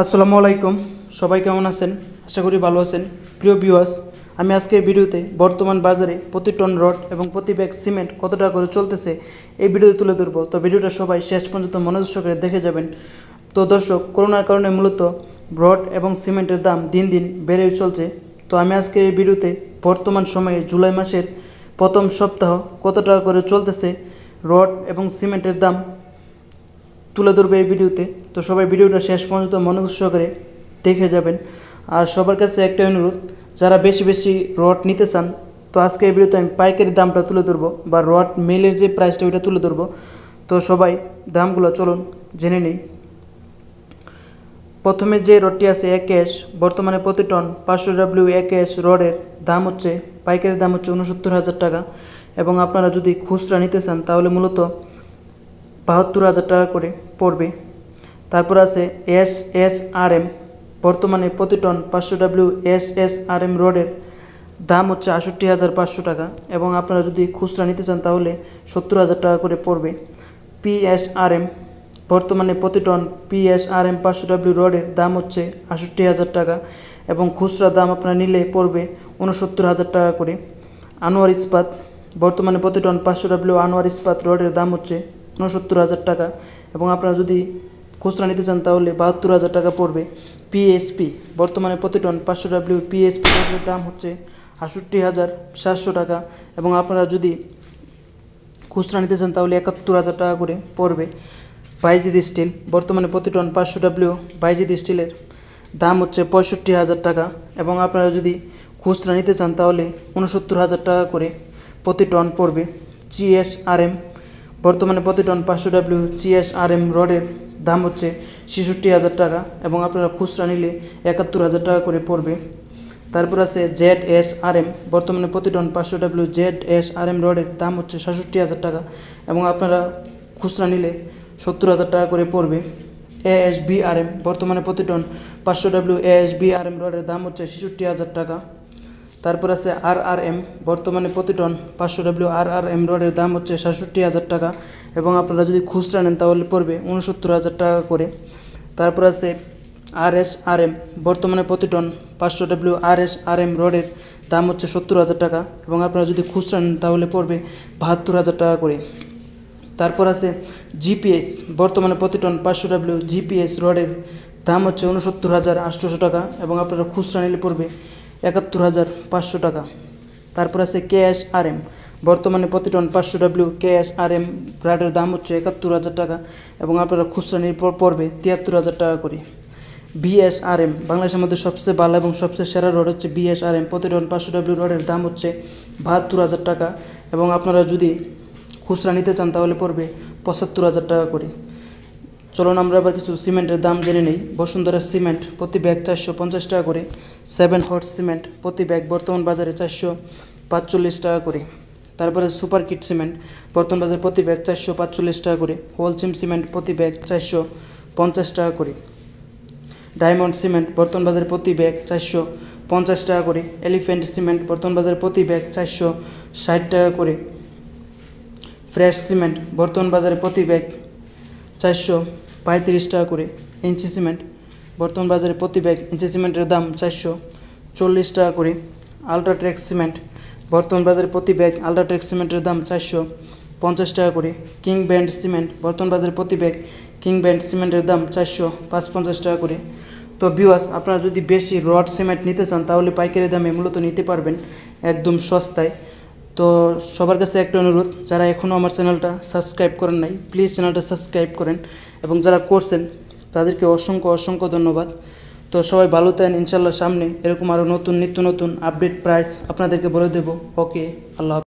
আসসালামু আলাইকুম সবাই কেমন আছেন আশা করি ভালো আছেন প্রিয় ভিউয়ার্স আমি আজকের ভিডিওতে বর্তমান বাজারে প্রতি টন রড এবং প্রতি ব্যাগ সিমেন্ট কত টাকা করে চলতেছে এই ভিডিওতে তুলে ধরবো তো ভিডিওটা সবাই শেষ পর্যন্ত মনোযোগ সহকারে দেখে যাবেন তো দর্শক করোনার কারণে মূলত রড এবং সিমেন্টের দাম দিন দিন বেড়ে চলছে তো আমি আজকের এই ভিডিওতে বর্তমান সময়ে জুলাই মাসের প্রথম সপ্তাহ কত টাকা করে চলতেছে রড এবং সিমেন্টের দাম তুলে ধরবে এই ভিডিওতে তো সবাই ভিডিওটা শেষ পর্যন্ত মনোযোগ সহকারে দেখে যাবেন আর সবার কাছে একটা অনুরোধ যারা বেশি বেশি রড নিতে চান তো আজকে এই ভিডিওতে আমি পাইকারি দামটা তুলে ধরবো বা রড মেলের যে প্রাইসটা ওইটা তুলে ধরবো তো সবাই দামগুলো চলুন জেনে নিই প্রথমে যে রডটি আছে এক ক্যাশ বর্তমানে প্রতি টন পাঁচশো ডাব্লিউ এক ক্যাশ রডের দাম হচ্ছে পাইকারি দাম হচ্ছে উনসত্তর হাজার টাকা এবং আপনারা যদি খুচরা নিতে চান তাহলে মূলত বাহাত্তর হাজার টাকা করে পড়বে তারপর আছে এস এস আর এম বর্তমানে প্রতি টন পাঁচশো W S S R M রডের দাম হচ্ছে আষট্টি হাজার পাঁচশো টাকা এবং আপনারা যদি খুচরা নিতে চান তাহলে সত্তর হাজার টাকা করে পড়বে পি এস আর এম বর্তমানে প্রতি ton P S R M পাঁচশো ডাব্লিউ রডের দাম হচ্ছে আষট্টি হাজার টাকা এবং খুচরা দাম আপনারা নিলে পড়বে উনসত্তর হাজার টাকা করে আনোয়ার ইস্পাত বর্তমানে প্রতি টন পাঁচশো ডাব্লিউ আনোয়ার ইস্পাত রডের দাম হচ্ছে উনসত্তর হাজার টাকা এবং আপনারা যদি খুচরা নিতে চান তাহলে বাহাত্তর হাজার টাকা পড়বে পিএসপি বর্তমানে প্রতি টন পাঁচশো ডাব্লিউ পিএসপি দাম হচ্ছে আষট্টি হাজার সাতশো টাকা এবং আপনারা যদি খুচরা নিতে চান তাহলে একাত্তর হাজার টাকা করে পড়বে বাইজিদি স্টিল বর্তমানে প্রতি টন পাঁচশো ডাব্লিউ বাইজিদি স্টিলের দাম হচ্ছে পঁয়ষট্টি হাজার টাকা এবং আপনারা যদি খুচরা নিতে চান তাহলে উনসত্তর হাজার টাকা করে প্রতি টন পড়বে জিএসআরএম বর্তমানে প্রতি টন পাঁচশো ডাব্লিউ সিএসআরএম রডের দাম হচ্ছে ছেষট্টি হাজার টাকা এবং আপনারা খুচরা নিলে একাত্তর হাজার টাকা করে পড়বে তারপর আছে জেড এস আর এম বর্তমানে প্রতি টন পাঁচশো W Z S R M রডের দাম হচ্ছে সাতষট্টি হাজার টাকা এবং আপনারা খুচরা নিলে সত্তর হাজার টাকা করে পড়বে A S B R M বর্তমানে প্রতি টন পাঁচশো W A S B R M রডের দাম হচ্ছে ছেষট্টি হাজার টাকা তারপর আছে আর আর এম বর্তমানে প্রতি টন পাঁচশো ডাব্লিউ আর আর এম রডের দাম হচ্ছে সাতষট্টি হাজার টাকা এবং আপনারা যদি খুচরা নেন তাহলে পড়বে উনসত্তর হাজার টাকা করে তারপর আছে আর এস আর এম বর্তমানে প্রতি টন পাঁচশো W R S R M রডের দাম হচ্ছে সত্তর হাজার টাকা এবং আপনারা যদি খুচরা নেন তাহলে পড়বে বাহাত্তর হাজার টাকা করে তারপর আছে জিপিএস বর্তমানে প্রতি টন পাঁচশো ডাব্লিউ জিপিএস রডের দাম হচ্ছে উনসত্তর হাজার আটশোশো টাকা এবং আপনারা খুচরা নিলে পড়বে একাত্তর হাজার পাঁচশো টাকা তারপর আছে কে এস আর এম বর্তমানে প্রতি টন পাঁচশো ডাব্লিউ এস আর এম ব্রাডের দাম হচ্ছে একাত্তর হাজার টাকা এবং আপনারা খুচরা নির্ভর পড়বে তিয়াত্তর হাজার টাকা করে বিএসআরএম বাংলাদেশের মধ্যে সবচেয়ে ভালো এবং সবচেয়ে সেরা রড হচ্ছে আর এম প্রতি টন পাঁচশো ডাব্লিউ রডের দাম হচ্ছে বাহাত্তর হাজার টাকা এবং আপনারা যদি খুচরা নিতে চান তাহলে পড়বে পঁচাত্তর হাজার টাকা করে চলুন আমরা আবার কিছু সিমেন্টের দাম জেনে নিই বসুন্ধরা সিমেন্ট প্রতি ব্যাগ চারশো পঞ্চাশ টাকা করে সেভেন হট সিমেন্ট প্রতি ব্যাগ বর্তমান বাজারে চারশো পাঁচচল্লিশ টাকা করে তারপরে সুপার কিট সিমেন্ট বর্তমান বাজারে প্রতি ব্যাগ চারশো পাঁচচল্লিশ টাকা করে হোলচিম সিমেন্ট প্রতি ব্যাগ চারশো পঞ্চাশ টাকা করে ডায়মন্ড সিমেন্ট বর্তমান বাজারে প্রতি ব্যাগ চারশো পঞ্চাশ টাকা করে এলিফ্যান্ট সিমেন্ট বর্তমান বাজারে প্রতি ব্যাগ চারশো ষাট টাকা করে ফ্রেশ সিমেন্ট বর্তমান বাজারে প্রতি ব্যাগ চারশো পঁয়ত্রিশ টাকা করে ইঞ্চি সিমেন্ট বর্তমান বাজারে প্রতি ব্যাগ ইঞ্চি সিমেন্টের দাম চারশো চল্লিশ টাকা করে আলট্রাটেক সিমেন্ট বর্তমান বাজারে প্রতি ব্যাগ আলট্রাটেক সিমেন্টের দাম চারশো পঞ্চাশ টাকা করে কিং ব্যান্ড সিমেন্ট বর্তমান বাজারে প্রতি ব্যাগ কিং ব্যান্ড সিমেন্টের দাম চারশো পাঁচ পঞ্চাশ টাকা করে তো বিওয়াস আপনারা যদি বেশি রড সিমেন্ট নিতে চান তাহলে পাইকারি দামে মূলত নিতে পারবেন একদম সস্তায় তো সবার কাছে একটা অনুরোধ যারা এখনও আমার চ্যানেলটা সাবস্ক্রাইব করেন নাই প্লিজ চ্যানেলটা সাবস্ক্রাইব করেন এবং যারা করছেন তাদেরকে অসংখ্য অসংখ্য ধন্যবাদ তো সবাই ভালো থাকেন ইনশাল্লাহ সামনে এরকম আরও নতুন নিত্য নতুন আপডেট প্রাইস আপনাদেরকে বলে দেব ওকে আল্লাহ